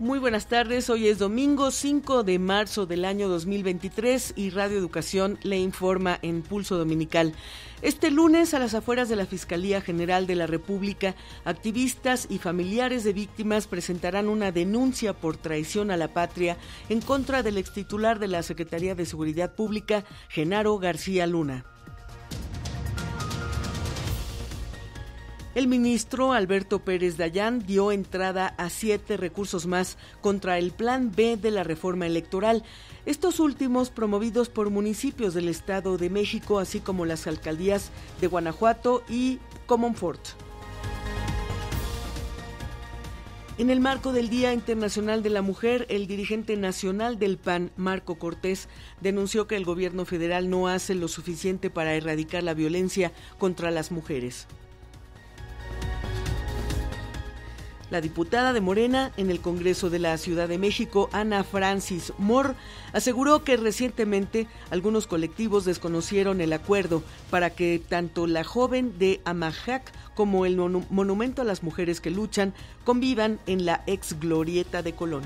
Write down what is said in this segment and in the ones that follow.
Muy buenas tardes, hoy es domingo 5 de marzo del año 2023 y Radio Educación le informa en Pulso Dominical. Este lunes, a las afueras de la Fiscalía General de la República, activistas y familiares de víctimas presentarán una denuncia por traición a la patria en contra del extitular de la Secretaría de Seguridad Pública, Genaro García Luna. El ministro Alberto Pérez Dayán dio entrada a siete recursos más contra el Plan B de la reforma electoral, estos últimos promovidos por municipios del Estado de México, así como las alcaldías de Guanajuato y Comonfort. En el marco del Día Internacional de la Mujer, el dirigente nacional del PAN, Marco Cortés, denunció que el gobierno federal no hace lo suficiente para erradicar la violencia contra las mujeres. La diputada de Morena en el Congreso de la Ciudad de México, Ana Francis Moore, aseguró que recientemente algunos colectivos desconocieron el acuerdo para que tanto la joven de Amajac como el monumento a las mujeres que luchan convivan en la ex glorieta de Colón.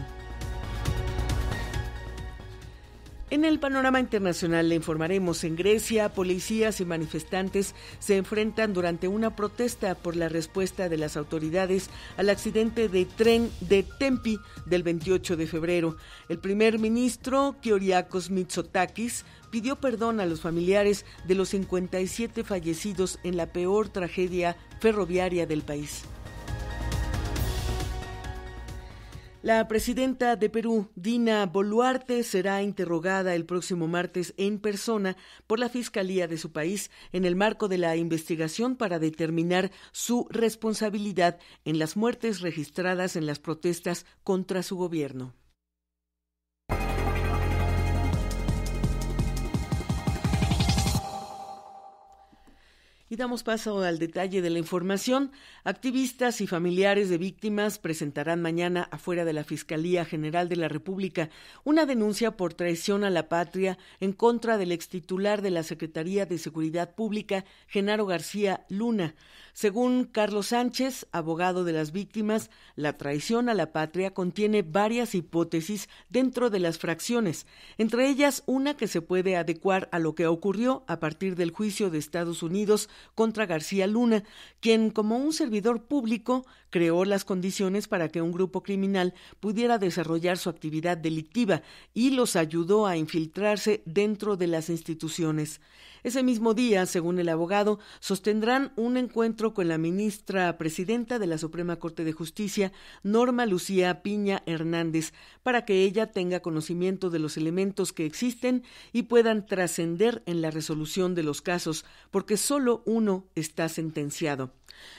En el panorama internacional le informaremos, en Grecia policías y manifestantes se enfrentan durante una protesta por la respuesta de las autoridades al accidente de tren de Tempi del 28 de febrero. El primer ministro Kyriakos Mitsotakis pidió perdón a los familiares de los 57 fallecidos en la peor tragedia ferroviaria del país. La presidenta de Perú, Dina Boluarte, será interrogada el próximo martes en persona por la Fiscalía de su país en el marco de la investigación para determinar su responsabilidad en las muertes registradas en las protestas contra su gobierno. Y damos paso al detalle de la información. Activistas y familiares de víctimas presentarán mañana afuera de la Fiscalía General de la República una denuncia por traición a la patria en contra del extitular de la Secretaría de Seguridad Pública, Genaro García Luna. Según Carlos Sánchez, abogado de las víctimas, la traición a la patria contiene varias hipótesis dentro de las fracciones, entre ellas una que se puede adecuar a lo que ocurrió a partir del juicio de Estados Unidos contra García Luna, quien como un servidor público creó las condiciones para que un grupo criminal pudiera desarrollar su actividad delictiva y los ayudó a infiltrarse dentro de las instituciones. Ese mismo día, según el abogado, sostendrán un encuentro con la ministra presidenta de la Suprema Corte de Justicia, Norma Lucía Piña Hernández, para que ella tenga conocimiento de los elementos que existen y puedan trascender en la resolución de los casos, porque solo uno está sentenciado.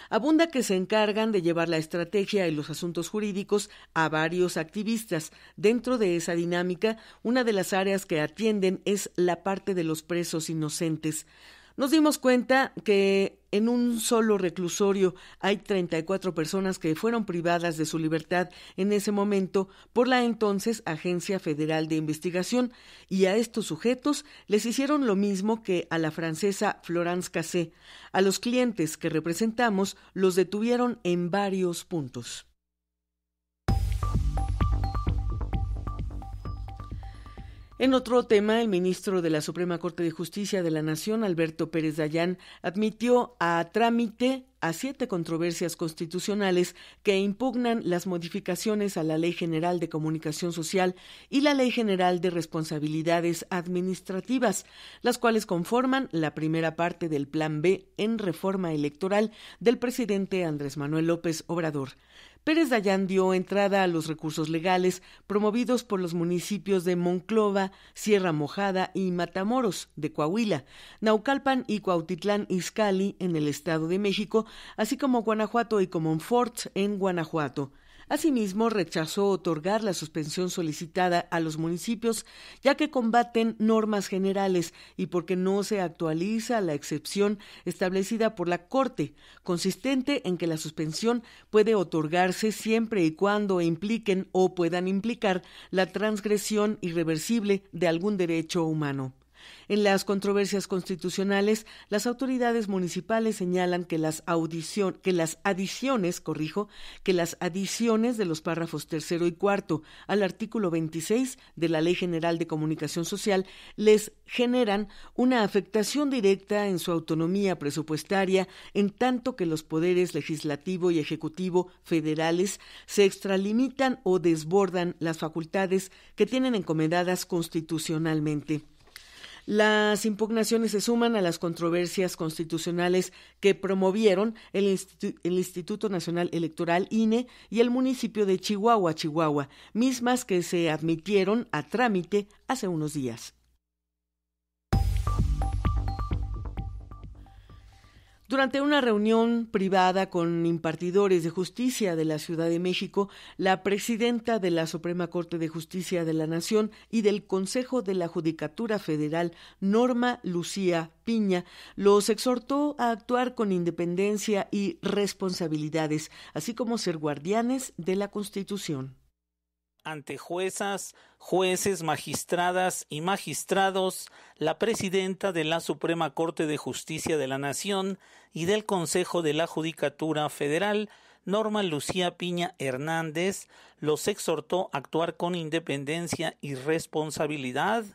Abunda que se encargan de llevar la estrategia y los asuntos jurídicos a varios activistas. Dentro de esa dinámica, una de las áreas que atienden es la parte de los presos inocentes. Nos dimos cuenta que en un solo reclusorio hay treinta y cuatro personas que fueron privadas de su libertad en ese momento por la entonces Agencia Federal de Investigación y a estos sujetos les hicieron lo mismo que a la francesa Florence Cassé. A los clientes que representamos los detuvieron en varios puntos. En otro tema, el ministro de la Suprema Corte de Justicia de la Nación, Alberto Pérez Dayán, admitió a trámite a siete controversias constitucionales que impugnan las modificaciones a la Ley General de Comunicación Social y la Ley General de Responsabilidades Administrativas, las cuales conforman la primera parte del Plan B en reforma electoral del presidente Andrés Manuel López Obrador. Pérez Dayán dio entrada a los recursos legales promovidos por los municipios de Monclova, Sierra Mojada y Matamoros de Coahuila, Naucalpan y Cuautitlán Izcalli en el Estado de México, así como Guanajuato y Comonfort en Guanajuato. Asimismo, rechazó otorgar la suspensión solicitada a los municipios, ya que combaten normas generales y porque no se actualiza la excepción establecida por la Corte, consistente en que la suspensión puede otorgarse siempre y cuando impliquen o puedan implicar la transgresión irreversible de algún derecho humano. En las controversias constitucionales, las autoridades municipales señalan que las que las adiciones, corrijo, que las adiciones de los párrafos tercero y cuarto al artículo 26 de la Ley General de Comunicación Social les generan una afectación directa en su autonomía presupuestaria, en tanto que los poderes legislativo y ejecutivo federales se extralimitan o desbordan las facultades que tienen encomendadas constitucionalmente. Las impugnaciones se suman a las controversias constitucionales que promovieron el, Instituto Nacional Electoral INE y el municipio de Chihuahua, Chihuahua, mismas que se admitieron a trámite hace unos días. Durante una reunión privada con impartidores de justicia de la Ciudad de México, la presidenta de la Suprema Corte de Justicia de la Nación y del Consejo de la Judicatura Federal, Norma Lucía Piña, los exhortó a actuar con independencia y responsabilidades, así como ser guardianes de la Constitución ante juezas, jueces, magistradas y magistrados, la presidenta de la Suprema Corte de Justicia de la Nación y del Consejo de la Judicatura Federal, Norma Lucía Piña Hernández, los exhortó a actuar con independencia y responsabilidad,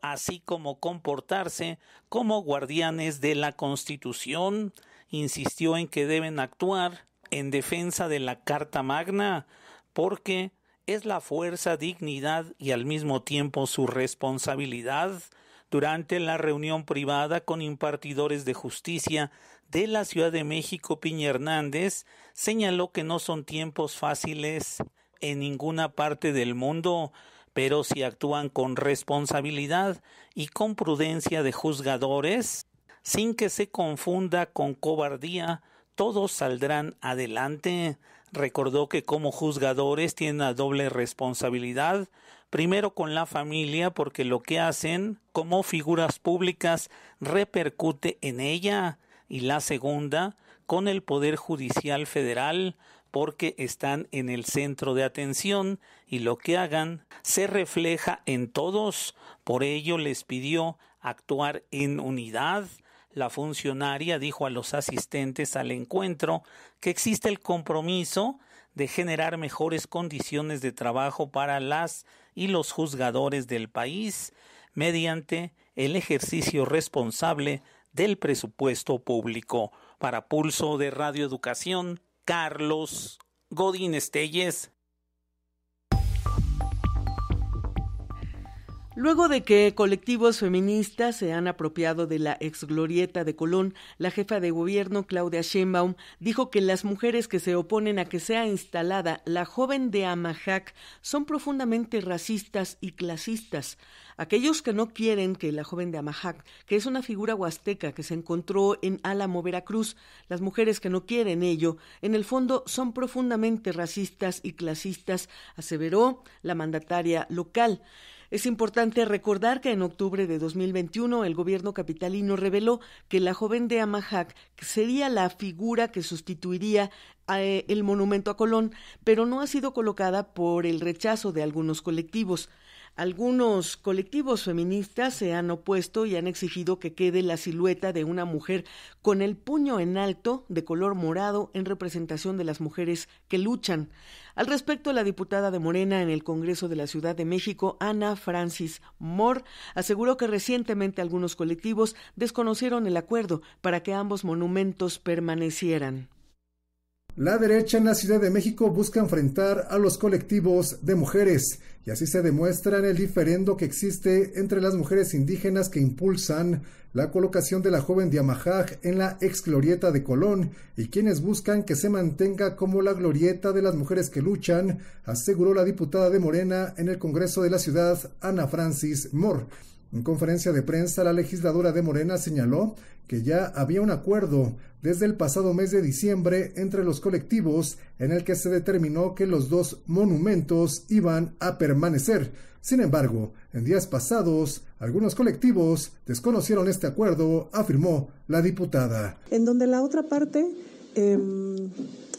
así como comportarse como guardianes de la Constitución, insistió en que deben actuar en defensa de la Carta Magna, porque es la fuerza, dignidad y al mismo tiempo su responsabilidad durante la reunión privada con impartidores de justicia de la Ciudad de México, Piña Hernández señaló que no son tiempos fáciles en ninguna parte del mundo, pero si actúan con responsabilidad y con prudencia de juzgadores, sin que se confunda con cobardía, todos saldrán adelante. Recordó que como juzgadores tienen la doble responsabilidad, primero con la familia porque lo que hacen como figuras públicas repercute en ella y la segunda con el Poder Judicial Federal porque están en el centro de atención y lo que hagan se refleja en todos. Por ello les pidió actuar en unidad la funcionaria dijo a los asistentes al encuentro que existe el compromiso de generar mejores condiciones de trabajo para las y los juzgadores del país mediante el ejercicio responsable del presupuesto público. Para Pulso de Radio Educación, Carlos Godín Estelles. Luego de que colectivos feministas se han apropiado de la exglorieta de Colón, la jefa de gobierno Claudia Sheinbaum dijo que las mujeres que se oponen a que sea instalada la joven de Amajac son profundamente racistas y clasistas. Aquellos que no quieren que la joven de Amajac, que es una figura huasteca que se encontró en Álamo, Veracruz, las mujeres que no quieren ello, en el fondo son profundamente racistas y clasistas, aseveró la mandataria local. Es importante recordar que en octubre de 2021 el gobierno capitalino reveló que la joven de Amahac sería la figura que sustituiría eh, el monumento a Colón, pero no ha sido colocada por el rechazo de algunos colectivos. Algunos colectivos feministas se han opuesto y han exigido que quede la silueta de una mujer con el puño en alto de color morado en representación de las mujeres que luchan. Al respecto, la diputada de Morena en el Congreso de la Ciudad de México, Ana Francis Moore, aseguró que recientemente algunos colectivos desconocieron el acuerdo para que ambos monumentos permanecieran. La derecha en la Ciudad de México busca enfrentar a los colectivos de mujeres y así se demuestra en el diferendo que existe entre las mujeres indígenas que impulsan la colocación de la joven Diamajaj en la ex glorieta de Colón y quienes buscan que se mantenga como la glorieta de las mujeres que luchan, aseguró la diputada de Morena en el Congreso de la Ciudad, Ana Francis Moore. En conferencia de prensa, la legisladora de Morena señaló que ya había un acuerdo desde el pasado mes de diciembre entre los colectivos en el que se determinó que los dos monumentos iban a permanecer. Sin embargo, en días pasados, algunos colectivos desconocieron este acuerdo, afirmó la diputada. En donde la otra parte... Em,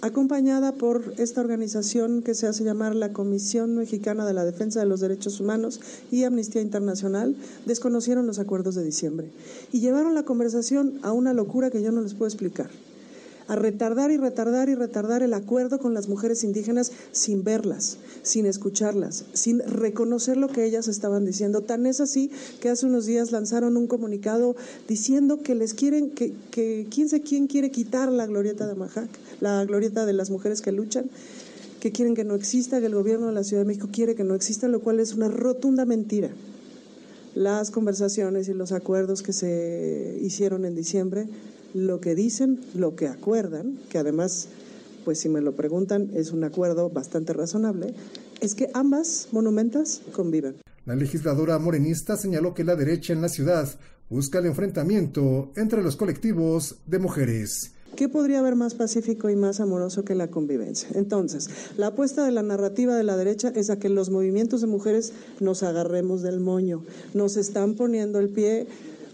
acompañada por esta organización que se hace llamar la Comisión Mexicana de la Defensa de los Derechos Humanos y Amnistía Internacional, desconocieron los acuerdos de diciembre y llevaron la conversación a una locura que yo no les puedo explicar a retardar y retardar y retardar el acuerdo con las mujeres indígenas sin verlas, sin escucharlas, sin reconocer lo que ellas estaban diciendo. Tan es así que hace unos días lanzaron un comunicado diciendo que les quieren, que, quién sé quién quiere quitar la glorieta de Amajac, la glorieta de las mujeres que luchan que quieren que no exista, que el gobierno de la Ciudad de México quiere que no exista, lo cual es una rotunda mentira las conversaciones y los acuerdos que se hicieron en diciembre lo que dicen, lo que acuerdan, que además, pues si me lo preguntan, es un acuerdo bastante razonable, es que ambas monumentas conviven. La legisladora morenista señaló que la derecha en la ciudad busca el enfrentamiento entre los colectivos de mujeres. ¿Qué podría haber más pacífico y más amoroso que la convivencia? Entonces, la apuesta de la narrativa de la derecha es a que los movimientos de mujeres nos agarremos del moño, nos están poniendo el pie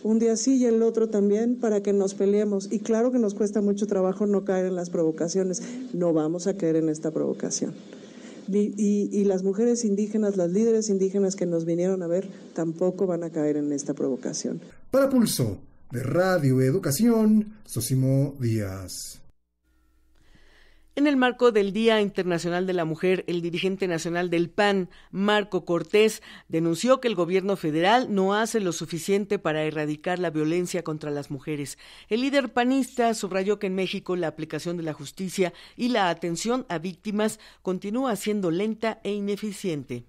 un día sí y el otro también, para que nos peleemos. Y claro que nos cuesta mucho trabajo no caer en las provocaciones, no vamos a caer en esta provocación. Y, las mujeres indígenas, las líderes indígenas que nos vinieron a ver, tampoco van a caer en esta provocación. Para Pulso, de Radio Educación, Sosimo Díaz. En el marco del Día Internacional de la Mujer, el dirigente nacional del PAN, Marco Cortés, denunció que el gobierno federal no hace lo suficiente para erradicar la violencia contra las mujeres. El líder panista subrayó que en México la aplicación de la justicia y la atención a víctimas continúa siendo lenta e ineficiente.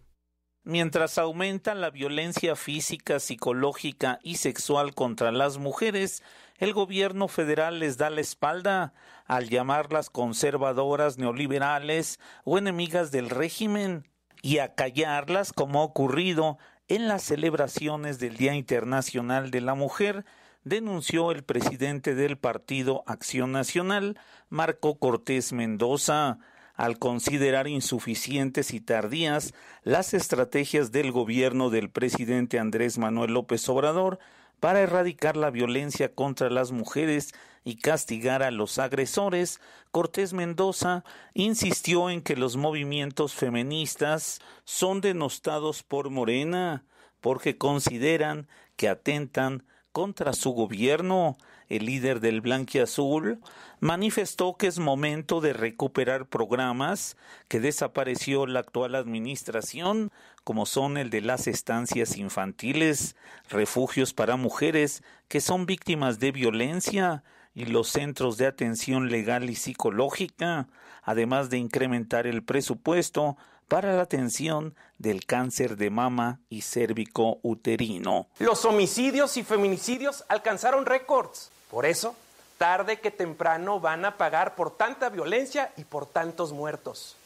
Mientras aumenta la violencia física, psicológica y sexual contra las mujeres, el gobierno federal les da la espalda al llamarlas conservadoras, neoliberales o enemigas del régimen y a callarlas como ha ocurrido en las celebraciones del Día Internacional de la Mujer, denunció el presidente del partido Acción Nacional, Marco Cortés Mendoza al considerar insuficientes y tardías las estrategias del gobierno del presidente Andrés Manuel López Obrador para erradicar la violencia contra las mujeres y castigar a los agresores, Cortés Mendoza insistió en que los movimientos feministas son denostados por Morena porque consideran que atentan contra su gobierno, el líder del Blanquiazul, manifestó que es momento de recuperar programas que desapareció la actual administración, como son el de las estancias infantiles, refugios para mujeres que son víctimas de violencia y los centros de atención legal y psicológica, además de incrementar el presupuesto para la atención del cáncer de mama y cérvico uterino. Los homicidios y feminicidios alcanzaron récords. Por eso, tarde que temprano van a pagar por tanta violencia y por tantos muertos.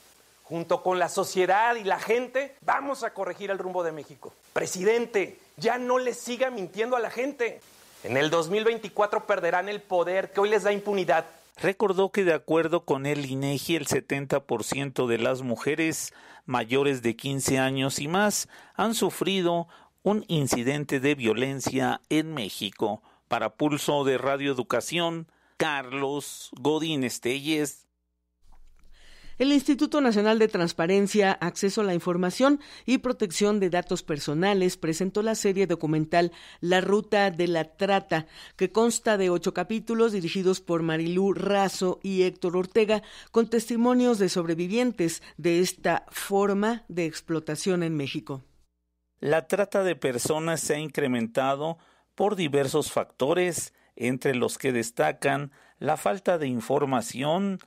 Junto con la sociedad y la gente, vamos a corregir el rumbo de México. Presidente, ya no le siga mintiendo a la gente. En el 2024 perderán el poder que hoy les da impunidad recordó que de acuerdo con el INEGI el 70% de las mujeres mayores de 15 años y más han sufrido un incidente de violencia en México. Para Pulso de Radio Educación, Carlos Godín Estelles. El Instituto Nacional de Transparencia, Acceso a la Información y Protección de Datos Personales presentó la serie documental La Ruta de la Trata, que consta de ocho capítulos dirigidos por Marilú Razo y Héctor Ortega, con testimonios de sobrevivientes de esta forma de explotación en México. La trata de personas se ha incrementado por diversos factores, entre los que destacan la falta de información,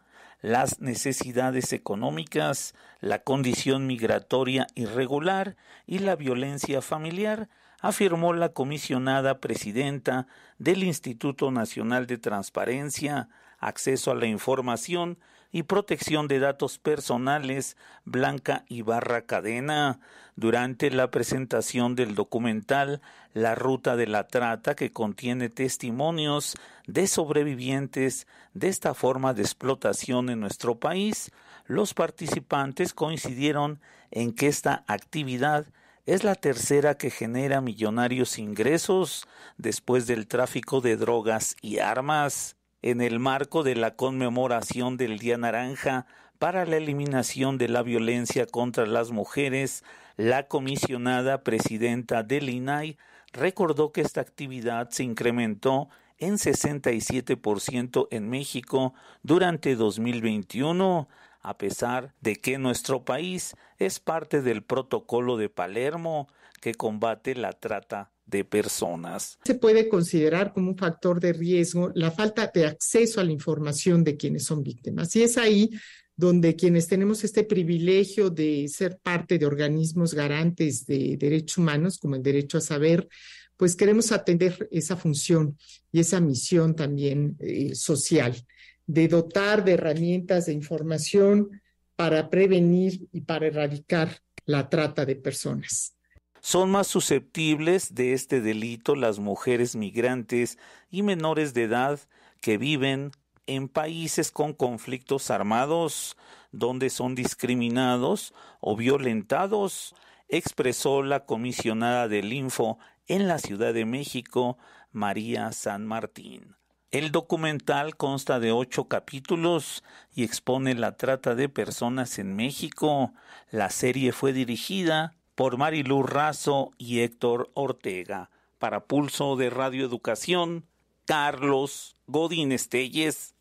las necesidades económicas, la condición migratoria irregular y la violencia familiar, afirmó la comisionada presidenta del Instituto Nacional de Transparencia, Acceso a la Información y Protección de Datos Personales, Blanca y Barra Cadena, durante la presentación del documental La Ruta de la Trata, que contiene testimonios de sobrevivientes de esta forma de explotación en nuestro país, los participantes coincidieron en que esta actividad es la tercera que genera millonarios ingresos después del tráfico de drogas y armas en el marco de la conmemoración del Día Naranja para la eliminación de la violencia contra las mujeres, la comisionada presidenta del INAI recordó que esta actividad se incrementó en 67% en México durante 2021, a pesar de que nuestro país es parte del protocolo de Palermo que combate la trata personas. Se puede considerar como un factor de riesgo la falta de acceso a la información de quienes son víctimas. Y es ahí donde quienes tenemos este privilegio de ser parte de organismos garantes de derechos humanos, como el derecho a saber, pues queremos atender esa función y esa misión también eh, social, de dotar de herramientas de información para prevenir y para erradicar la trata de personas. Son más susceptibles de este delito las mujeres migrantes y menores de edad que viven en países con conflictos armados, donde son discriminados o violentados, expresó la comisionada del Info en la Ciudad de México, María San Martín. El documental consta de ocho capítulos y expone la trata de personas en México. La serie fue dirigida por Marilu Razo y Héctor Ortega. Para Pulso de Radio Educación, Carlos Godín Estelles.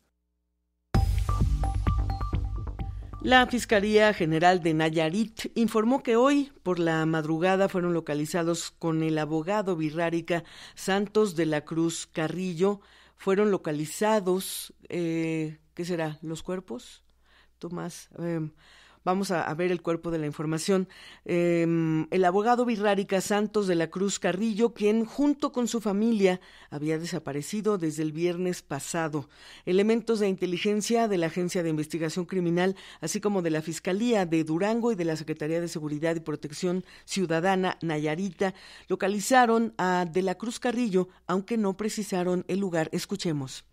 La Fiscalía General de Nayarit informó que hoy por la madrugada fueron localizados con el abogado Virrárica Santos de la Cruz Carrillo. Fueron localizados, eh, ¿qué será? ¿Los cuerpos? Tomás. Em, Vamos a, ver el cuerpo de la información. Em, el abogado Virrárica Santos de la Cruz Carrillo, quien junto con su familia había desaparecido desde el viernes pasado. Elementos de inteligencia de la Agencia de Investigación Criminal, así como de la Fiscalía de Durango y de la Secretaría de Seguridad y Protección Ciudadana Nayarita, localizaron a De la Cruz Carrillo, aunque no precisaron el lugar. Escuchemos.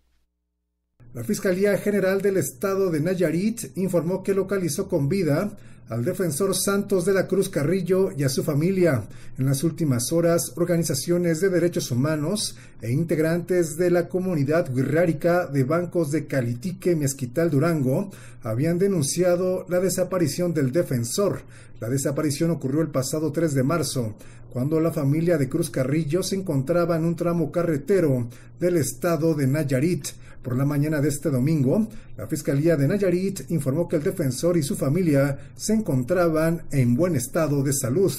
La Fiscalía General del Estado de Nayarit informó que localizó con vida al defensor Santos de la Cruz Carrillo y a su familia. En las últimas horas, organizaciones de derechos humanos e integrantes de la comunidad guerrárica de bancos de Calitique, Mezquital, Durango, habían denunciado la desaparición del defensor. La desaparición ocurrió el pasado 3 de marzo, cuando la familia de Cruz Carrillo se encontraba en un tramo carretero del estado de Nayarit. Por la mañana de este domingo, la Fiscalía de Nayarit informó que el defensor y su familia se encontraban en buen estado de salud.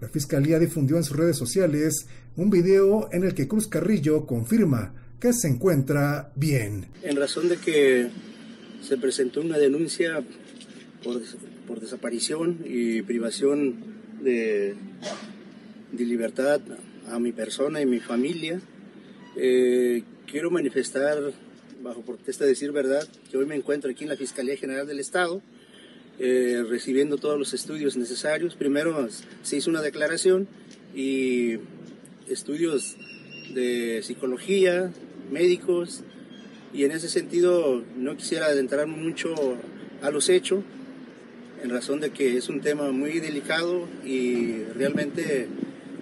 La Fiscalía difundió en sus redes sociales un video en el que Cruz Carrillo confirma que se encuentra bien. En razón de que se presentó una denuncia por, por desaparición y privación de, de, libertad a mi persona y mi familia, eh, quiero manifestar bajo protesta de decir verdad, que hoy me encuentro aquí en la Fiscalía General del Estado, eh, recibiendo todos los estudios necesarios. Primero se hizo una declaración y estudios de psicología, médicos, y en ese sentido no quisiera adentrarme mucho a los hechos, en razón de que es un tema muy delicado y realmente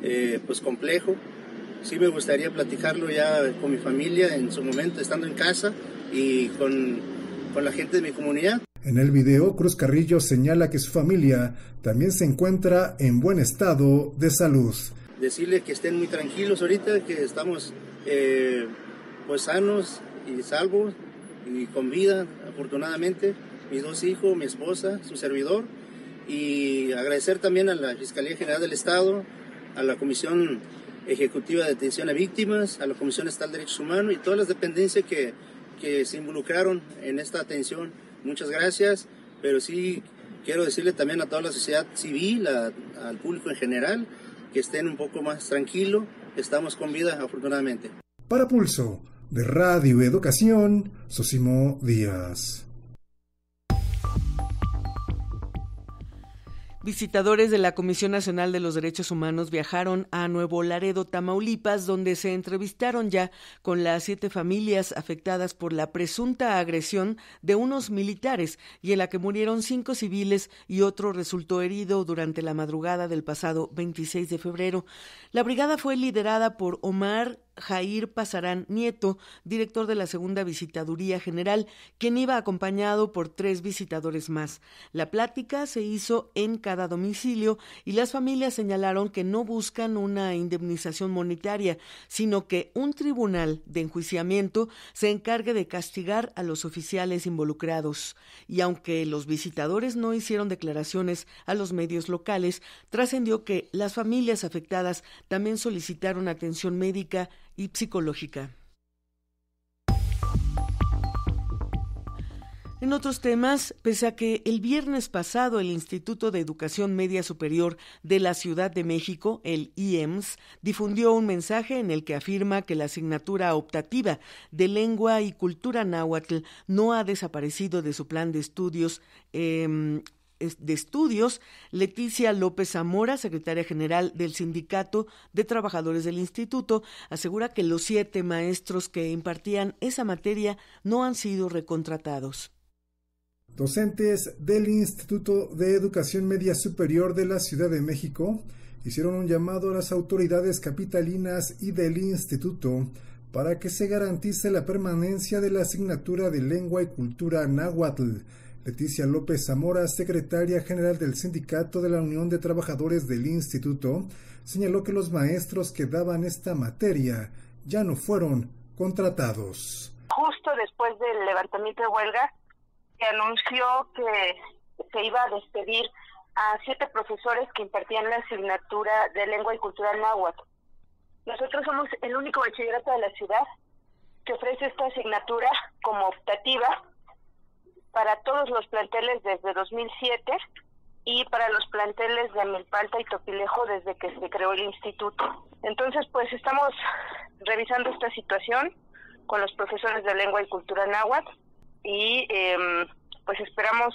eh, pues complejo sí me gustaría platicarlo ya con mi familia en su momento, estando en casa y con, la gente de mi comunidad. En el video, Cruz Carrillo señala que su familia también se encuentra en buen estado de salud. Decirle que estén muy tranquilos ahorita, que estamos eh, pues sanos y salvos y con vida, afortunadamente. Mis dos hijos, mi esposa, su servidor. Y agradecer también a la Fiscalía General del Estado, a la Comisión ejecutiva de atención a víctimas, a la Comisión Estatal de Derechos Humanos y todas las dependencias que, se involucraron en esta atención. Muchas gracias, pero sí quiero decirle también a toda la sociedad civil, al público en general, que estén un poco más tranquilos. Estamos con vida, afortunadamente. Para Pulso, de Radio Educación, Sosimo Díaz. Visitadores de la Comisión Nacional de los Derechos Humanos viajaron a Nuevo Laredo, Tamaulipas, donde se entrevistaron ya con las siete familias afectadas por la presunta agresión de unos militares y en la que murieron cinco civiles y otro resultó herido durante la madrugada del pasado 26 de febrero. La brigada fue liderada por Omar Jair Pasarán Nieto, director de la segunda visitaduría general, quien iba acompañado por tres visitadores más. La plática se hizo en cada domicilio y las familias señalaron que no buscan una indemnización monetaria, sino que un tribunal de enjuiciamiento se encargue de castigar a los oficiales involucrados. Y aunque los visitadores no hicieron declaraciones a los medios locales, trascendió que las familias afectadas también solicitaron atención médica y psicológica. En otros temas, pese a que el viernes pasado el Instituto de Educación Media Superior de la Ciudad de México, el IEMS, difundió un mensaje en el que afirma que la asignatura optativa de lengua y cultura náhuatl no ha desaparecido de su plan de estudios em, de Estudios, Leticia López Zamora, secretaria general del Sindicato de Trabajadores del Instituto, asegura que los siete maestros que impartían esa materia no han sido recontratados. Docentes del Instituto de Educación Media Superior de la Ciudad de México hicieron un llamado a las autoridades capitalinas y del instituto para que se garantice la permanencia de la asignatura de lengua y cultura náhuatl Leticia López Zamora, secretaria general del Sindicato de la Unión de Trabajadores del Instituto, señaló que los maestros que daban esta materia ya no fueron contratados. Justo después del levantamiento de huelga, se anunció que se iba a despedir a siete profesores que impartían la asignatura de lengua y cultura náhuatl. Nosotros somos el único bachillerato de la ciudad que ofrece esta asignatura como optativa para todos los planteles desde 2007 y para los planteles de Milpalta y Topilejo desde que se creó el instituto. Entonces, pues estamos revisando esta situación con los profesores de lengua y cultura náhuatl y em, pues esperamos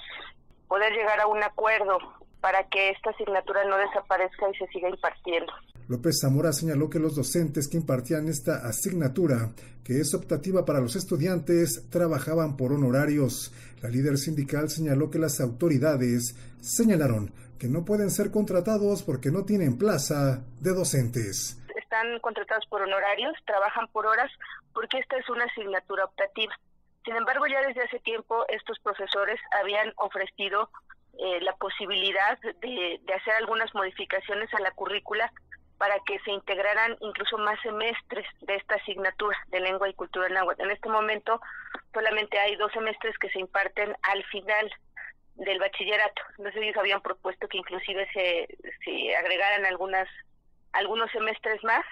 poder llegar a un acuerdo para que esta asignatura no desaparezca y se siga impartiendo. López Zamora señaló que los docentes que impartían esta asignatura, que es optativa para los estudiantes, trabajaban por honorarios. La líder sindical señaló que las autoridades señalaron que no pueden ser contratados porque no tienen plaza de docentes. Están contratados por honorarios, trabajan por horas, porque esta es una asignatura optativa. Sin embargo, ya desde hace tiempo estos profesores habían ofrecido eh, la posibilidad de, de hacer algunas modificaciones a la currícula para que se integraran incluso más semestres de esta asignatura de lengua y cultura náhuatl. En este momento solamente hay dos semestres que se imparten al final del bachillerato. No sé ellos habían propuesto que inclusive se, se agregaran algunas algunos semestres más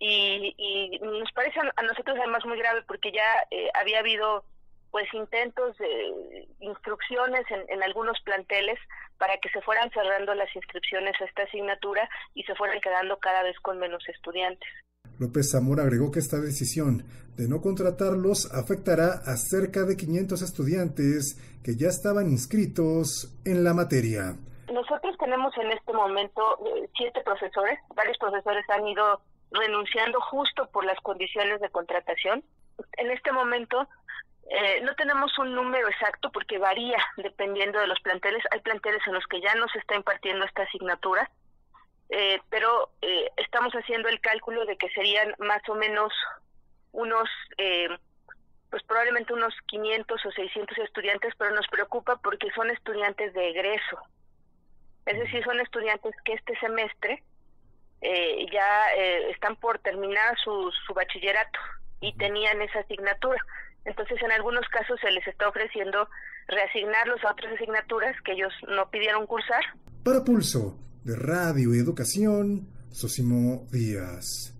y, nos parece a nosotros además muy grave porque ya eh, había habido pues intentos de instrucciones en, algunos planteles para que se fueran cerrando las inscripciones a esta asignatura y se fueran quedando cada vez con menos estudiantes. López Zamora agregó que esta decisión de no contratarlos afectará a cerca de 500 estudiantes que ya estaban inscritos en la materia. Nosotros tenemos en este momento eh, siete profesores, varios profesores han ido renunciando justo por las condiciones de contratación. En este momento eh, no tenemos un número exacto porque varía dependiendo de los planteles. Hay planteles en los que ya nos está impartiendo esta asignatura, eh, pero eh, estamos haciendo el cálculo de que serían más o menos unos, eh, pues probablemente unos 500 o 600 estudiantes, pero nos preocupa porque son estudiantes de egreso. Es decir, son estudiantes que este semestre eh, ya eh, están por terminar su, su bachillerato y tenían esa asignatura entonces, en algunos casos se les está ofreciendo reasignarlos a otras asignaturas que ellos no pidieron cursar. Para Pulso, de Radio Educación, Sosimo Díaz.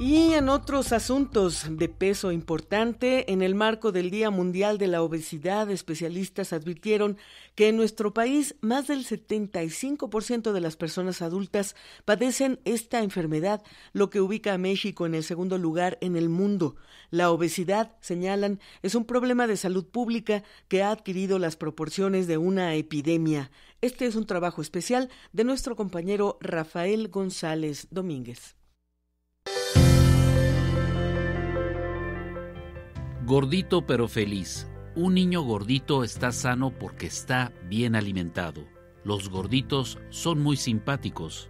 Y en otros asuntos de peso importante, en el marco del Día Mundial de la Obesidad, especialistas advirtieron que en nuestro país más del 75% de las personas adultas padecen esta enfermedad, lo que ubica a México en el segundo lugar en el mundo. La obesidad, señalan, es un problema de salud pública que ha adquirido las proporciones de una epidemia. Este es un trabajo especial de nuestro compañero Rafael González Domínguez. Gordito pero feliz. Un niño gordito está sano porque está bien alimentado. Los gorditos son muy simpáticos.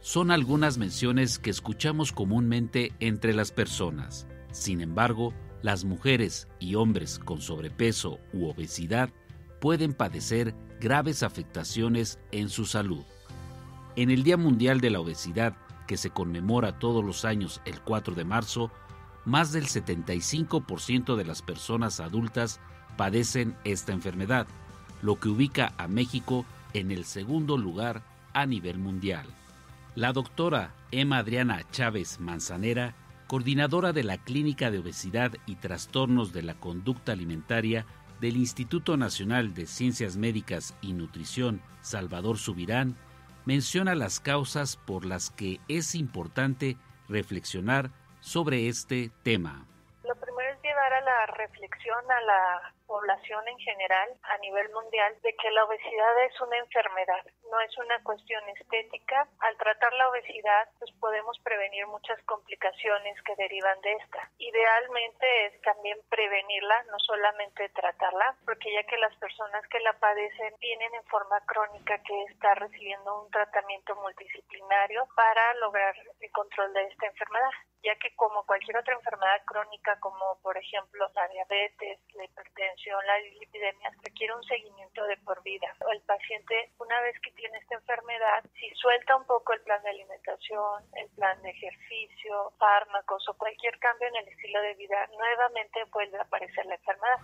Son algunas menciones que escuchamos comúnmente entre las personas. Sin embargo, las mujeres y hombres con sobrepeso u obesidad pueden padecer graves afectaciones en su salud. En el Día Mundial de la Obesidad, que se conmemora todos los años el 4 de marzo, más del 75% de las personas adultas padecen esta enfermedad, lo que ubica a México en el segundo lugar a nivel mundial. La doctora Emma Adriana Chávez Manzanera, coordinadora de la Clínica de Obesidad y Trastornos de la Conducta Alimentaria del Instituto Nacional de Ciencias Médicas y Nutrición Salvador Subirán, menciona las causas por las que es importante reflexionar sobre este tema? Lo primero es llevar a la reflexión a la población en general a nivel mundial de que la obesidad es una enfermedad, no es una cuestión estética. Al tratar la obesidad, pues podemos prevenir muchas complicaciones que derivan de esta. Idealmente es también prevenirla, no solamente tratarla, porque ya que las personas que la padecen tienen en forma crónica que está recibiendo un tratamiento multidisciplinario para lograr el control de esta enfermedad ya que como cualquier otra enfermedad crónica, como por ejemplo la diabetes, la hipertensión, la lipidemia, requiere un seguimiento de por vida. El paciente, una vez que tiene esta enfermedad, si suelta un poco el plan de alimentación, el plan de ejercicio, fármacos o cualquier cambio en el estilo de vida, nuevamente vuelve a aparecer la enfermedad.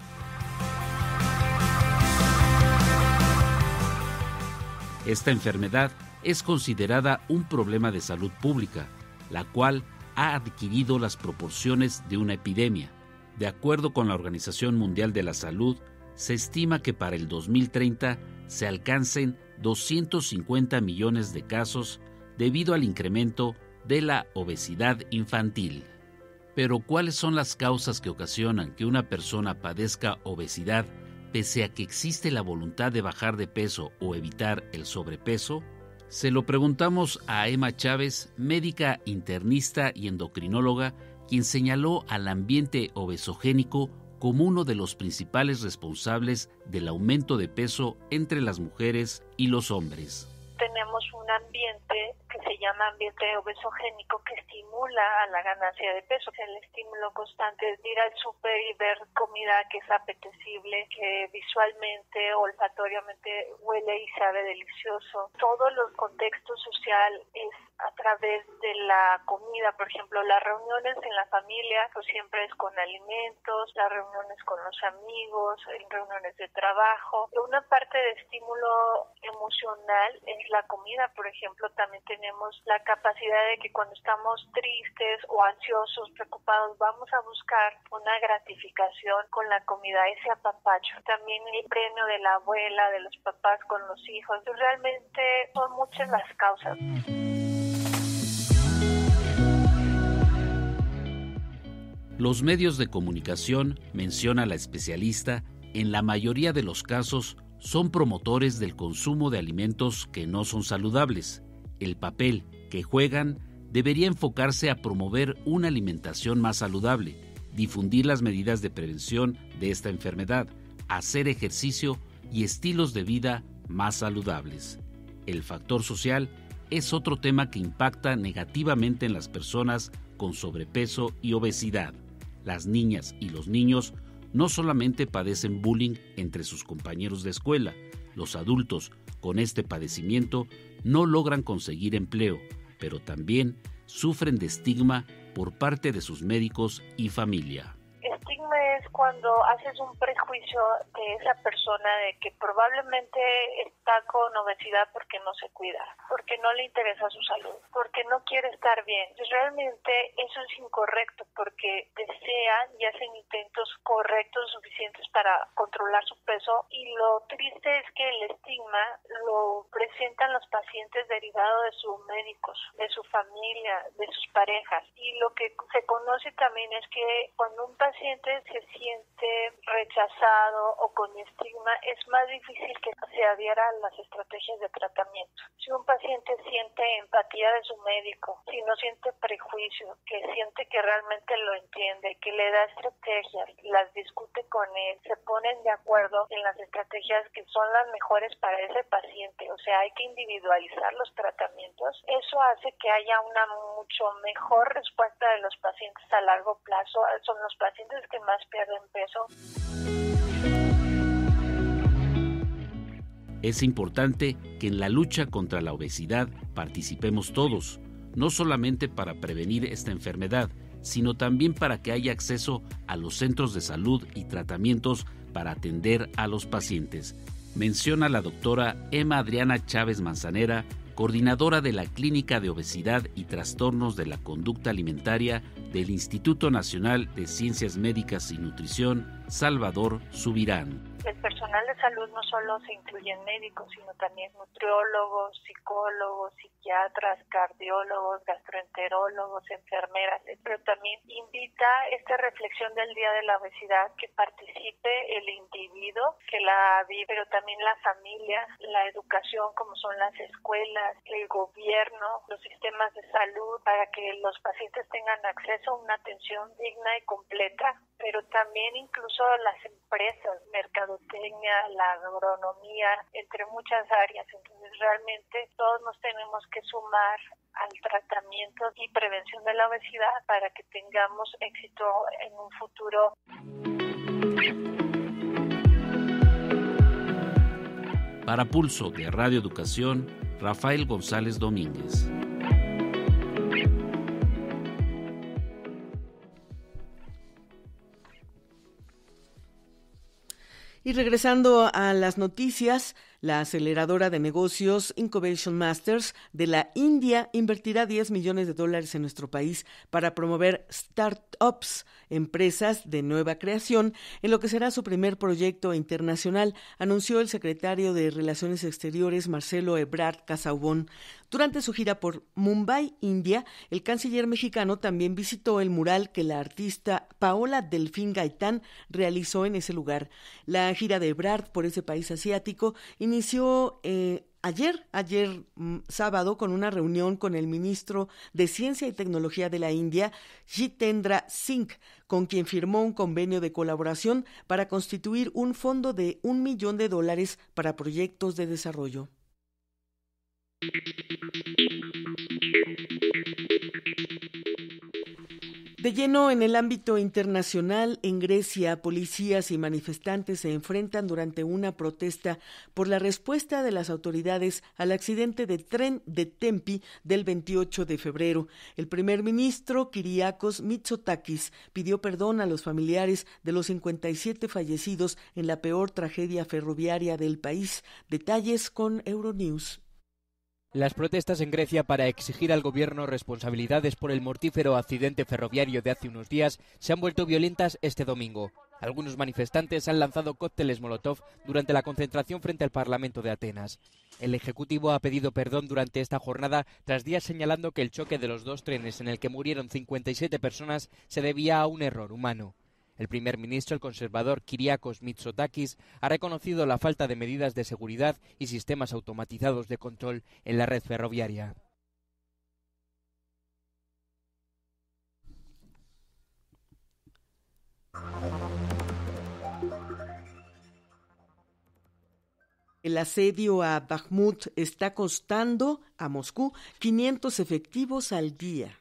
Esta enfermedad es considerada un problema de salud pública, la cual ha adquirido las proporciones de una epidemia. De acuerdo con la Organización Mundial de la Salud, se estima que para el 2030 se alcancen 250 millones de casos debido al incremento de la obesidad infantil. Pero ¿cuáles son las causas que ocasionan que una persona padezca obesidad pese a que existe la voluntad de bajar de peso o evitar el sobrepeso? Se lo preguntamos a Emma Chávez, médica internista y endocrinóloga, quien señaló al ambiente obesogénico como uno de los principales responsables del aumento de peso entre las mujeres y los hombres. Tenemos un ambiente que se llama ambiente obesogénico que estimula a la ganancia de peso. El estímulo constante es ir al súper y ver comida que es apetecible, que visualmente, olfatoriamente huele y sabe delicioso. Todos los contextos social es a través de la comida, por ejemplo, las reuniones en la familia, pues siempre es con alimentos, las reuniones con los amigos, en reuniones de trabajo. Una parte de estímulo emocional es la comida, por ejemplo, también tenemos la capacidad de que cuando estamos tristes o ansiosos, preocupados, vamos a buscar una gratificación con la comida, ese apapacho. También el premio de la abuela, de los papás con los hijos. realmente son muchas las causas. Los medios de comunicación, menciona la especialista, en la mayoría de los casos son promotores del consumo de alimentos que no son saludables, el papel que juegan debería enfocarse a promover una alimentación más saludable, difundir las medidas de prevención de esta enfermedad, hacer ejercicio y estilos de vida más saludables. El factor social es otro tema que impacta negativamente en las personas con sobrepeso y obesidad. Las niñas y los niños no solamente padecen bullying entre sus compañeros de escuela, los adultos con este padecimiento no logran conseguir empleo, pero también sufren de estigma por parte de sus médicos y familia es cuando haces un prejuicio de esa persona de que probablemente está con obesidad porque no se cuida, porque no le interesa su salud, porque no quiere estar bien. Pues realmente eso es incorrecto porque desean y hacen intentos correctos suficientes para controlar su peso y lo triste es que el estigma lo presentan los pacientes derivados de sus médicos, de su familia, de sus parejas. Y lo que se conoce también es que cuando un paciente se siente rechazado o con estigma, es más difícil que se adhiera a las estrategias de tratamiento. Si un paciente siente empatía de su médico, si no siente prejuicio, que siente que realmente lo entiende, que le da estrategias, las discute con él, se ponen de acuerdo en las estrategias que son las mejores para ese paciente, o sea, hay que individualizar los tratamientos, eso hace que haya una mucho mejor respuesta de los pacientes a largo plazo, son los pacientes que más pierden peso. Es importante que en la lucha contra la obesidad participemos todos, no solamente para prevenir esta enfermedad, sino también para que haya acceso a los centros de salud y tratamientos para atender a los pacientes. Menciona la doctora Emma Adriana Chávez Manzanera, coordinadora de la Clínica de Obesidad y Trastornos de la Conducta Alimentaria del Instituto Nacional de Ciencias Médicas y Nutrición, Salvador Subirán de salud no solo se incluyen médicos, sino también nutriólogos, psicólogos, psiquiatras, cardiólogos, gastroenterólogos, enfermeras, pero también invita esta reflexión del Día de la Obesidad que participe el individuo que la vive, pero también la familia, la educación como son las escuelas, el gobierno, los sistemas de salud, para que los pacientes tengan acceso a una atención digna y completa, pero también incluso las empresas, mercadotecnia, la agronomía, entre muchas áreas. Entonces realmente todos nos tenemos que sumar al tratamiento y prevención de la obesidad para que tengamos éxito en un futuro. Para Pulso de Radio Educación, Rafael González Domínguez. Y regresando a las noticias, la aceleradora de negocios Incubation Masters de la India invertirá 10 millones de dólares en nuestro país para promover startups, empresas de nueva creación, en lo que será su primer proyecto internacional, anunció el secretario de Relaciones Exteriores Marcelo Ebrard Casaubón. Durante su gira por Mumbai, India, el canciller mexicano también visitó el mural que la artista Paola Delfín Gaitán realizó en ese lugar. La gira de Ebrard por ese país asiático inició eh, Ayer, ayer mm, sábado, con una reunión con el ministro de Ciencia y Tecnología de la India, Jitendra Singh, con quien firmó un convenio de colaboración para constituir un fondo de un millón de dólares para proyectos de desarrollo. De lleno en el ámbito internacional, en Grecia, policías y manifestantes se enfrentan durante una protesta por la respuesta de las autoridades al accidente de tren de Tempi del 28 de febrero. El primer ministro Kiriakos Mitsotakis pidió perdón a los familiares de los 57 fallecidos en la peor tragedia ferroviaria del país. Detalles con Euronews. Las protestas en Grecia para exigir al gobierno responsabilidades por el mortífero accidente ferroviario de hace unos días se han vuelto violentas este domingo. Algunos manifestantes han lanzado cócteles Molotov durante la concentración frente al Parlamento de Atenas. El Ejecutivo ha pedido perdón durante esta jornada tras días señalando que el choque de los dos trenes en el que murieron 57 personas se debía a un error humano. El primer ministro, el conservador Kiriakos Mitsotakis, ha reconocido la falta de medidas de seguridad y sistemas automatizados de control en la red ferroviaria. El asedio a Bakhmut está costando a Moscú 500 efectivos al día.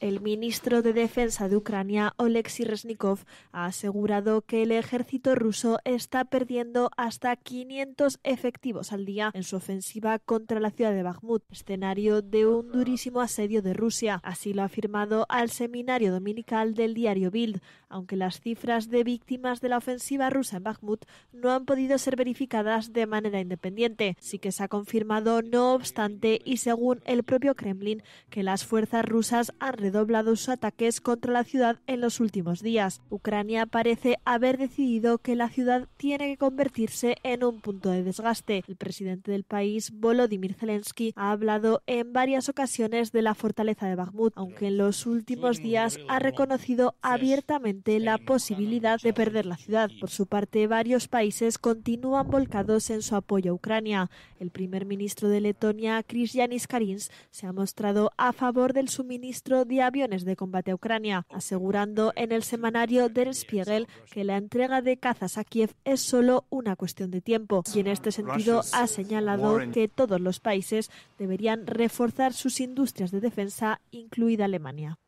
El ministro de Defensa de Ucrania, Oleksiy Reznikov, ha asegurado que el ejército ruso está perdiendo hasta 500 efectivos al día en su ofensiva contra la ciudad de Bakhmut, escenario de un durísimo asedio de Rusia. Así lo ha afirmado al seminario dominical del diario Bild, aunque las cifras de víctimas de la ofensiva rusa en Bakhmut no han podido ser verificadas de manera independiente. Sí que se ha confirmado, no obstante, y según el propio Kremlin, que las fuerzas rusas han redoblado sus ataques contra la ciudad en los últimos días. Ucrania parece haber decidido que la ciudad tiene que convertirse en un punto de desgaste. El presidente del país, Volodymyr Zelensky, ha hablado en varias ocasiones de la fortaleza de Bakhmut, aunque en los últimos días ha reconocido abiertamente de la posibilidad de perder la ciudad. Por su parte, varios países continúan volcados en su apoyo a Ucrania. El primer ministro de Letonia, Krisjanis Karins, se ha mostrado a favor del suministro de aviones de combate a Ucrania, asegurando en el semanario Der Spiegel que la entrega de cazas a Kiev es solo una cuestión de tiempo. Y en este sentido ha señalado que todos los países deberían reforzar sus industrias de defensa, incluida Alemania.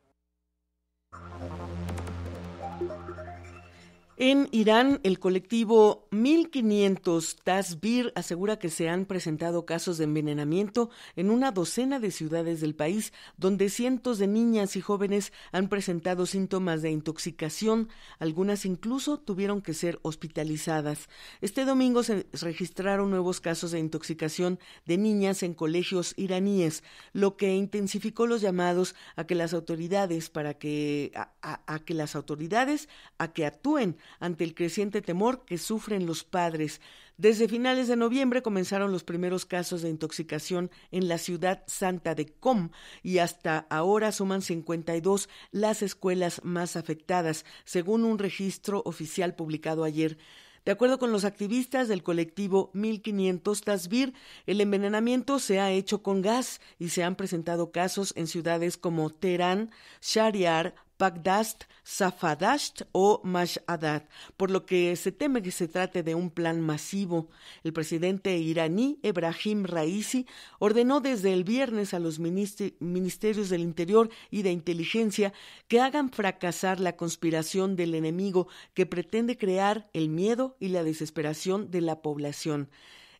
En Irán, el colectivo 1500 Tasbir asegura que se han presentado casos de envenenamiento en una docena de ciudades del país, donde cientos de niñas y jóvenes han presentado síntomas de intoxicación. Algunas incluso tuvieron que ser hospitalizadas. Este domingo se registraron nuevos casos de intoxicación de niñas en colegios iraníes, lo que intensificó los llamados a que las autoridades para que a que las autoridades a que actúen ante el creciente temor que sufren los padres. Desde finales de noviembre comenzaron los primeros casos de intoxicación en la ciudad santa de Com y hasta ahora suman 52 las escuelas más afectadas, según un registro oficial publicado ayer. De acuerdo con los activistas del colectivo 1500 Tasvir, el envenenamiento se ha hecho con gas y se han presentado casos en ciudades como Teherán, Shariar, Pagdast, Safadasht o Mashadad, por lo que se teme que se trate de un plan masivo. El presidente iraní Ebrahim Raisi ordenó desde el viernes a los ministerios del Interior y de Inteligencia que hagan fracasar la conspiración del enemigo que pretende crear el miedo y la desesperación de la población.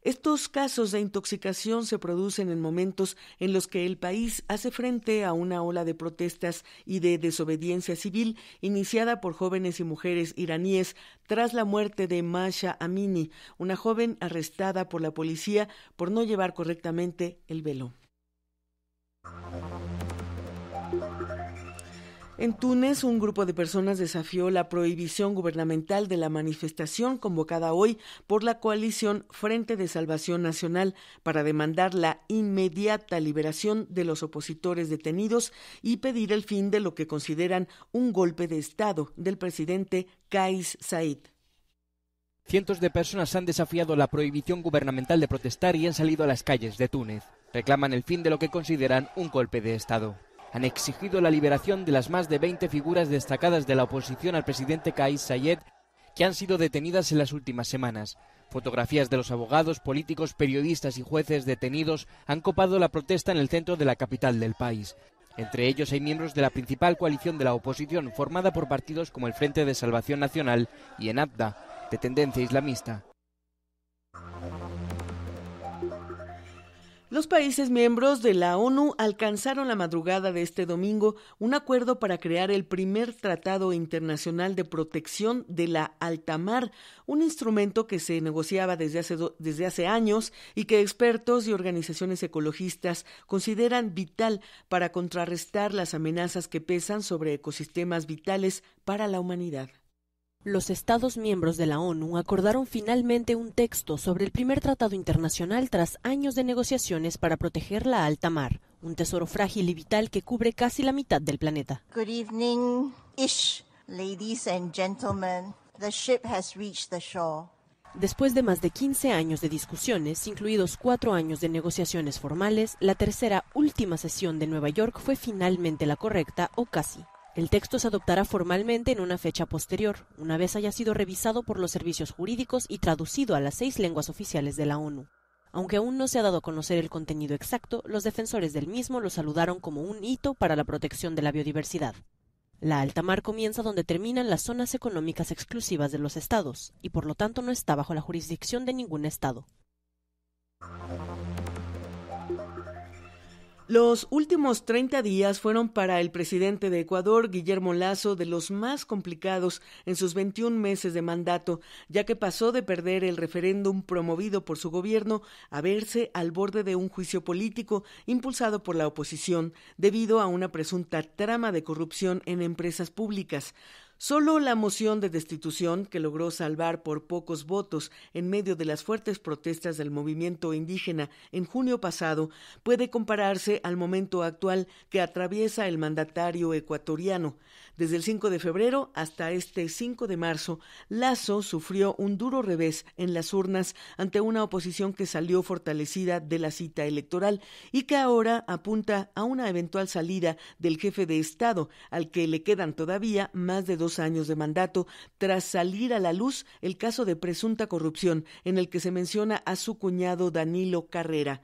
Estos casos de intoxicación se producen en momentos en los que el país hace frente a una ola de protestas y de desobediencia civil iniciada por jóvenes y mujeres iraníes tras la muerte de Masha Amini, una joven arrestada por la policía por no llevar correctamente el velo. En Túnez, un grupo de personas desafió la prohibición gubernamental de la manifestación convocada hoy por la coalición Frente de Salvación Nacional para demandar la inmediata liberación de los opositores detenidos y pedir el fin de lo que consideran un golpe de Estado del presidente Kais Said. Cientos de personas han desafiado la prohibición gubernamental de protestar y han salido a las calles de Túnez. Reclaman el fin de lo que consideran un golpe de Estado han exigido la liberación de las más de 20 figuras destacadas de la oposición al presidente Kais Sayed que han sido detenidas en las últimas semanas. Fotografías de los abogados, políticos, periodistas y jueces detenidos han copado la protesta en el centro de la capital del país. Entre ellos hay miembros de la principal coalición de la oposición, formada por partidos como el Frente de Salvación Nacional y Enabda, de tendencia islamista. Los países miembros de la ONU alcanzaron la madrugada de este domingo un acuerdo para crear el primer Tratado Internacional de Protección de la alta mar, un instrumento que se negociaba desde hace, desde hace años y que expertos y organizaciones ecologistas consideran vital para contrarrestar las amenazas que pesan sobre ecosistemas vitales para la humanidad. Los Estados miembros de la ONU acordaron finalmente un texto sobre el primer tratado internacional tras años de negociaciones para proteger la alta mar, un tesoro frágil y vital que cubre casi la mitad del planeta. Good evening, ladies and gentlemen. The ship has reached the shore. Después de más de 15 años de discusiones, incluidos cuatro años de negociaciones formales, la tercera última sesión de Nueva York fue finalmente la correcta o casi. El texto se adoptará formalmente en una fecha posterior, una vez haya sido revisado por los servicios jurídicos y traducido a las seis lenguas oficiales de la ONU. Aunque aún no se ha dado a conocer el contenido exacto, los defensores del mismo lo saludaron como un hito para la protección de la biodiversidad. La alta mar comienza donde terminan las zonas económicas exclusivas de los estados, y por lo tanto no está bajo la jurisdicción de ningún estado. Los últimos treinta días fueron para el presidente de Ecuador, Guillermo Lazo, de los más complicados en sus 21 meses de mandato, ya que pasó de perder el referéndum promovido por su gobierno a verse al borde de un juicio político impulsado por la oposición debido a una presunta trama de corrupción en empresas públicas. Solo la moción de destitución, que logró salvar por pocos votos en medio de las fuertes protestas del movimiento indígena en junio pasado, puede compararse al momento actual que atraviesa el mandatario ecuatoriano, desde el 5 de febrero hasta este 5 de marzo, Lazo sufrió un duro revés en las urnas ante una oposición que salió fortalecida de la cita electoral y que ahora apunta a una eventual salida del jefe de Estado, al que le quedan todavía más de dos años de mandato, tras salir a la luz el caso de presunta corrupción en el que se menciona a su cuñado Danilo Carrera.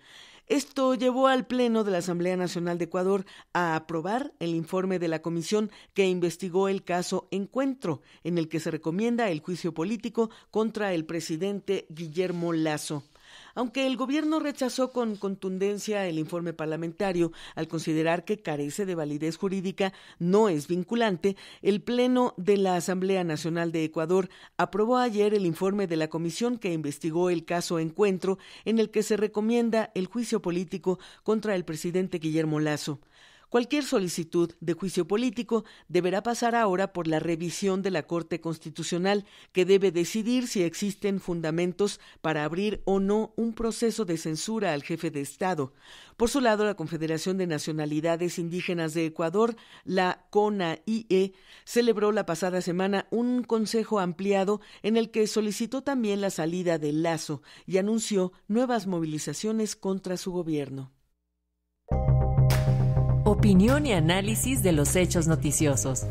Esto llevó al Pleno de la Asamblea Nacional de Ecuador a aprobar el informe de la comisión que investigó el caso Encuentro, en el que se recomienda el juicio político contra el presidente Guillermo Lazo. Aunque el gobierno rechazó con contundencia el informe parlamentario al considerar que carece de validez jurídica, no es vinculante, el Pleno de la Asamblea Nacional de Ecuador aprobó ayer el informe de la comisión que investigó el caso Encuentro, en el que se recomienda el juicio político contra el presidente Guillermo Lazo. Cualquier solicitud de juicio político deberá pasar ahora por la revisión de la Corte Constitucional, que debe decidir si existen fundamentos para abrir o no un proceso de censura al jefe de Estado. Por su lado, la Confederación de Nacionalidades Indígenas de Ecuador, la CONAIE, celebró la pasada semana un consejo ampliado en el que solicitó también la salida de Lazo y anunció nuevas movilizaciones contra su gobierno. Opinión y análisis de los hechos noticiosos.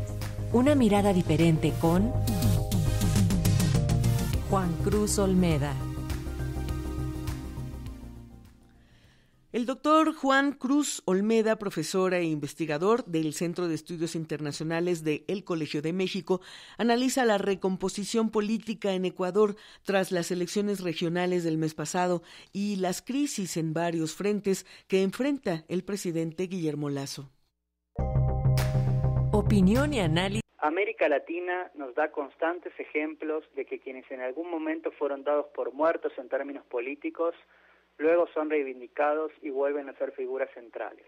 Una mirada diferente con Juan Cruz Olmeda. El doctor Juan Cruz Olmeda, profesora e investigador del Centro de Estudios Internacionales de El Colegio de México, analiza la recomposición política en Ecuador tras las elecciones regionales del mes pasado y las crisis en varios frentes que enfrenta el presidente Guillermo Lazo. Opinión y análisis. América Latina nos da constantes ejemplos de que quienes en algún momento fueron dados por muertos en términos políticos luego son reivindicados y vuelven a ser figuras centrales.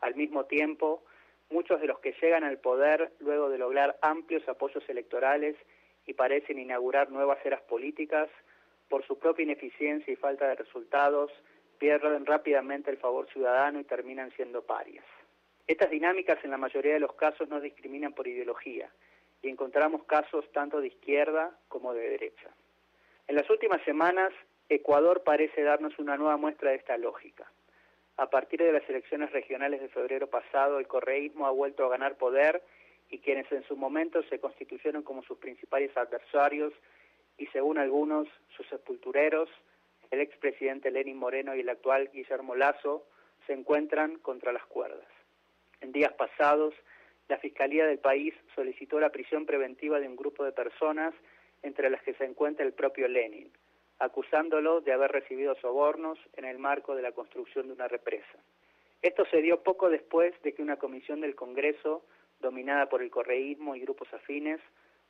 Al mismo tiempo, muchos de los que llegan al poder luego de lograr amplios apoyos electorales y parecen inaugurar nuevas eras políticas, por su propia ineficiencia y falta de resultados, pierden rápidamente el favor ciudadano y terminan siendo parias. Estas dinámicas en la mayoría de los casos no discriminan por ideología y encontramos casos tanto de izquierda como de derecha. En las últimas semanas Ecuador parece darnos una nueva muestra de esta lógica. A partir de las elecciones regionales de febrero pasado, el correísmo ha vuelto a ganar poder y quienes en su momento se constituyeron como sus principales adversarios y según algunos sus sepultureros, el expresidente Lenín Moreno y el actual Guillermo Lazo, se encuentran contra las cuerdas. En días pasados, la Fiscalía del país solicitó la prisión preventiva de un grupo de personas, entre las que se encuentra el propio Lenin, acusándolo de haber recibido sobornos en el marco de la construcción de una represa. Esto se dio poco después de que una comisión del Congreso, dominada por el correísmo y grupos afines,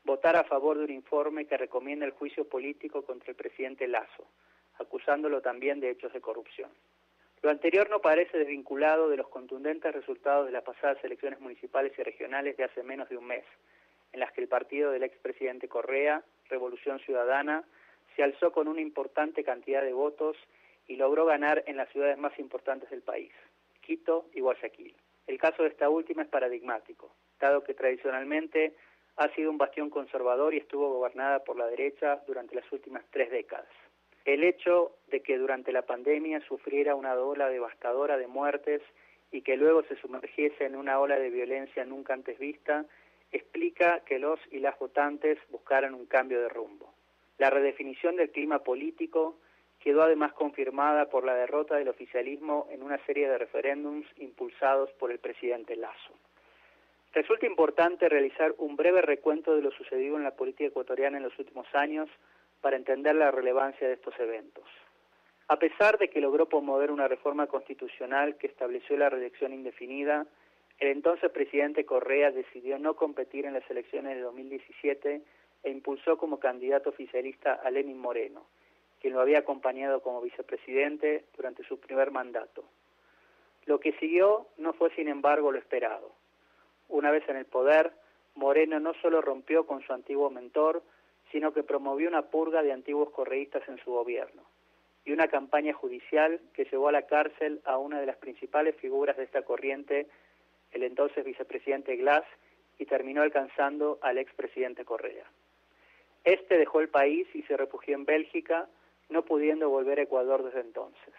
votara a favor de un informe que recomienda el juicio político contra el presidente Lazo, acusándolo también de hechos de corrupción. Lo anterior no parece desvinculado de los contundentes resultados de las pasadas elecciones municipales y regionales de hace menos de un mes, en las que el partido del expresidente Correa, Revolución Ciudadana, se alzó con una importante cantidad de votos y logró ganar en las ciudades más importantes del país, Quito y Guayaquil. El caso de esta última es paradigmático, dado que tradicionalmente ha sido un bastión conservador y estuvo gobernada por la derecha durante las últimas tres décadas. El hecho de que durante la pandemia sufriera una ola devastadora de muertes y que luego se sumergiese en una ola de violencia nunca antes vista, explica que los y las votantes buscaran un cambio de rumbo. La redefinición del clima político quedó además confirmada por la derrota del oficialismo en una serie de referéndums impulsados por el presidente Lazo. Resulta importante realizar un breve recuento de lo sucedido en la política ecuatoriana en los últimos años para entender la relevancia de estos eventos. A pesar de que logró promover una reforma constitucional que estableció la reelección indefinida, el entonces presidente Correa decidió no competir en las elecciones de 2017 e impulsó como candidato oficialista a Lenin Moreno, quien lo había acompañado como vicepresidente durante su primer mandato. Lo que siguió no fue, sin embargo, lo esperado. Una vez en el poder, Moreno no solo rompió con su antiguo mentor, sino que promovió una purga de antiguos correístas en su gobierno y una campaña judicial que llevó a la cárcel a una de las principales figuras de esta corriente, el entonces vicepresidente Glass, y terminó alcanzando al expresidente Correa. Este dejó el país y se refugió en Bélgica, no pudiendo volver a Ecuador desde entonces.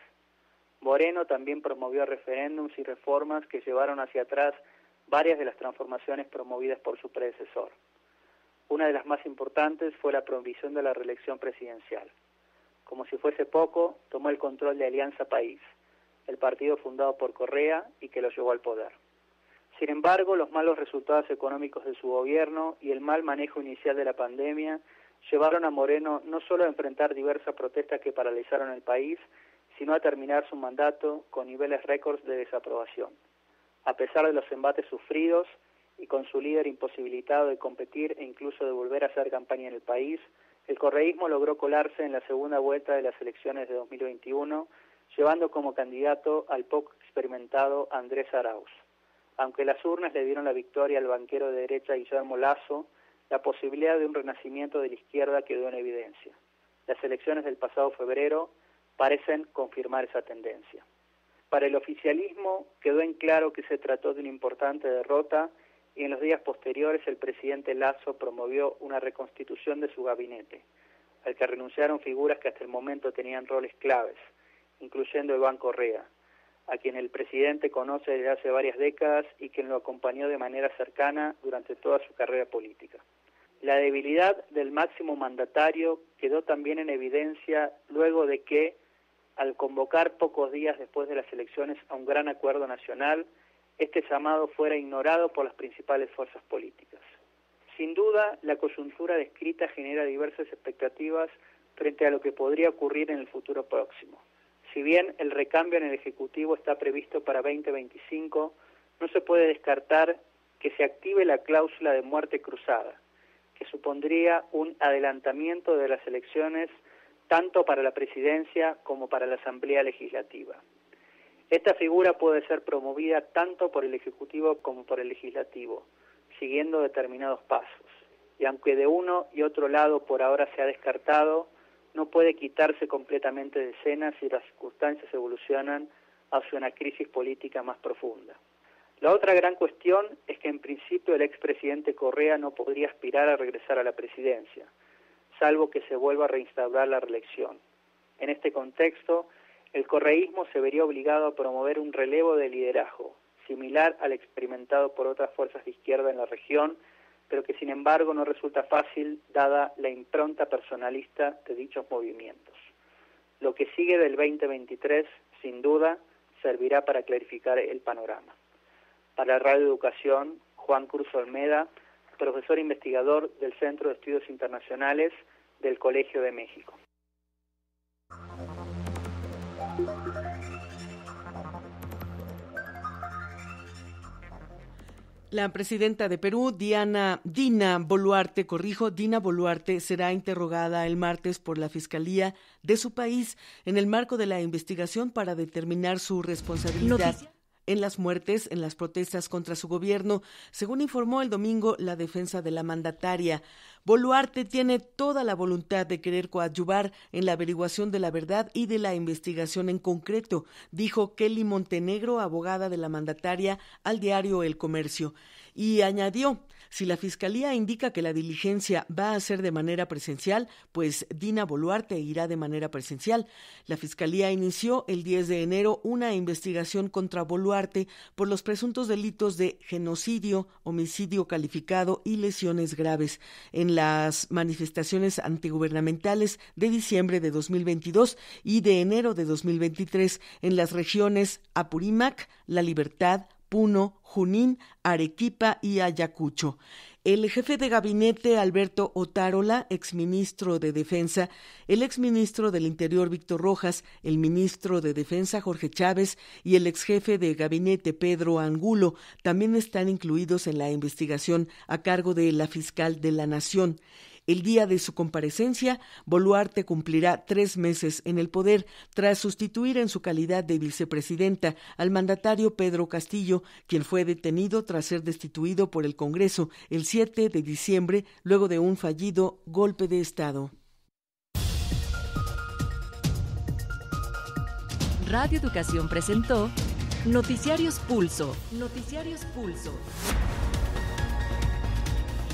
Moreno también promovió referéndums y reformas que llevaron hacia atrás varias de las transformaciones promovidas por su predecesor. Una de las más importantes fue la prohibición de la reelección presidencial. Como si fuese poco, tomó el control de Alianza País, el partido fundado por Correa y que lo llevó al poder. Sin embargo, los malos resultados económicos de su gobierno y el mal manejo inicial de la pandemia llevaron a Moreno no solo a enfrentar diversas protestas que paralizaron el país, sino a terminar su mandato con niveles récords de desaprobación. A pesar de los embates sufridos y con su líder imposibilitado de competir e incluso de volver a hacer campaña en el país, el correísmo logró colarse en la segunda vuelta de las elecciones de 2021, llevando como candidato al poco experimentado Andrés Arauz. Aunque las urnas le dieron la victoria al banquero de derecha Guillermo Lazo, la posibilidad de un renacimiento de la izquierda quedó en evidencia. Las elecciones del pasado febrero parecen confirmar esa tendencia. Para el oficialismo quedó en claro que se trató de una importante derrota y en los días posteriores el presidente Lazo promovió una reconstitución de su gabinete, al que renunciaron figuras que hasta el momento tenían roles claves, incluyendo el Banco Correa, a quien el presidente conoce desde hace varias décadas y quien lo acompañó de manera cercana durante toda su carrera política. La debilidad del máximo mandatario quedó también en evidencia luego de que, al convocar pocos días después de las elecciones a un gran acuerdo nacional, este llamado fuera ignorado por las principales fuerzas políticas. Sin duda, la coyuntura descrita genera diversas expectativas frente a lo que podría ocurrir en el futuro próximo. Si bien el recambio en el Ejecutivo está previsto para 2025, no se puede descartar que se active la cláusula de muerte cruzada, que supondría un adelantamiento de las elecciones tanto para la presidencia como para la Asamblea Legislativa. Esta figura puede ser promovida tanto por el Ejecutivo como por el Legislativo, siguiendo determinados pasos. Y aunque de uno y otro lado por ahora se ha descartado, no puede quitarse completamente de escena si las circunstancias evolucionan hacia una crisis política más profunda. La otra gran cuestión es que en principio el expresidente Correa no podría aspirar a regresar a la presidencia, salvo que se vuelva a reinstaurar la reelección. En este contexto, el correísmo se vería obligado a promover un relevo de liderazgo, similar al experimentado por otras fuerzas de izquierda en la región pero que sin embargo no resulta fácil dada la impronta personalista de dichos movimientos. Lo que sigue del 2023, sin duda, servirá para clarificar el panorama. Para Radio Educación, Juan Cruz Olmeda, profesor investigador del Centro de Estudios Internacionales del Colegio de México. La presidenta de Perú, Diana Dina Boluarte, corrijo, Dina Boluarte será interrogada el martes por la Fiscalía de su país en el marco de la investigación para determinar su responsabilidad en las muertes en las protestas contra su gobierno, según informó el domingo la defensa de la mandataria. Boluarte tiene toda la voluntad de querer coadyuvar en la averiguación de la verdad y de la investigación en concreto, dijo Kelly Montenegro, abogada de la mandataria, al diario El Comercio, y añadió si la Fiscalía indica que la diligencia va a ser de manera presencial, pues Dina Boluarte irá de manera presencial. La Fiscalía inició el 10 de enero una investigación contra Boluarte por los presuntos delitos de genocidio, homicidio calificado y lesiones graves. En las manifestaciones antigubernamentales de diciembre de 2022 y de enero de 2023 en las regiones Apurímac, La Libertad, Puno, Junín, Arequipa y Ayacucho. El jefe de gabinete Alberto Otárola, exministro de Defensa, el exministro del Interior Víctor Rojas, el ministro de Defensa Jorge Chávez y el exjefe de gabinete Pedro Angulo también están incluidos en la investigación a cargo de la fiscal de la Nación. El día de su comparecencia, Boluarte cumplirá tres meses en el poder tras sustituir en su calidad de vicepresidenta al mandatario Pedro Castillo, quien fue detenido tras ser destituido por el Congreso el 7 de diciembre luego de un fallido golpe de Estado. Radio Educación presentó Noticiarios Pulso. Noticiarios Pulso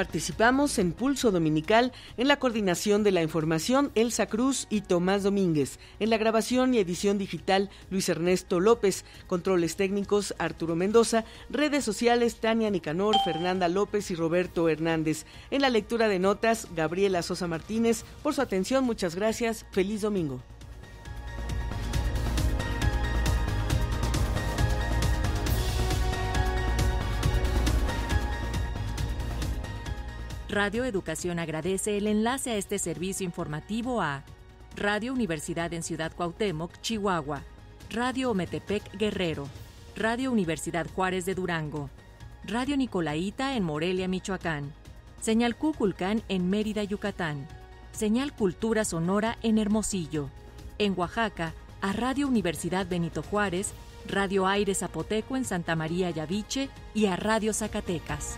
Participamos en Pulso Dominical en la coordinación de la información Elsa Cruz y Tomás Domínguez, en la grabación y edición digital Luis Ernesto López, controles técnicos Arturo Mendoza, redes sociales Tania Nicanor, Fernanda López y Roberto Hernández, en la lectura de notas Gabriela Sosa Martínez. Por su atención, muchas gracias. Feliz domingo. Radio Educación agradece el enlace a este servicio informativo a Radio Universidad en Ciudad Cuauhtémoc, Chihuahua, Radio Ometepec Guerrero, Radio Universidad Juárez de Durango, Radio Nicolaita en Morelia, Michoacán, Señal Cuculcán en Mérida, Yucatán, Señal Cultura Sonora en Hermosillo, en Oaxaca a Radio Universidad Benito Juárez, Radio Aire Zapoteco en Santa María Yaviche y a Radio Zacatecas.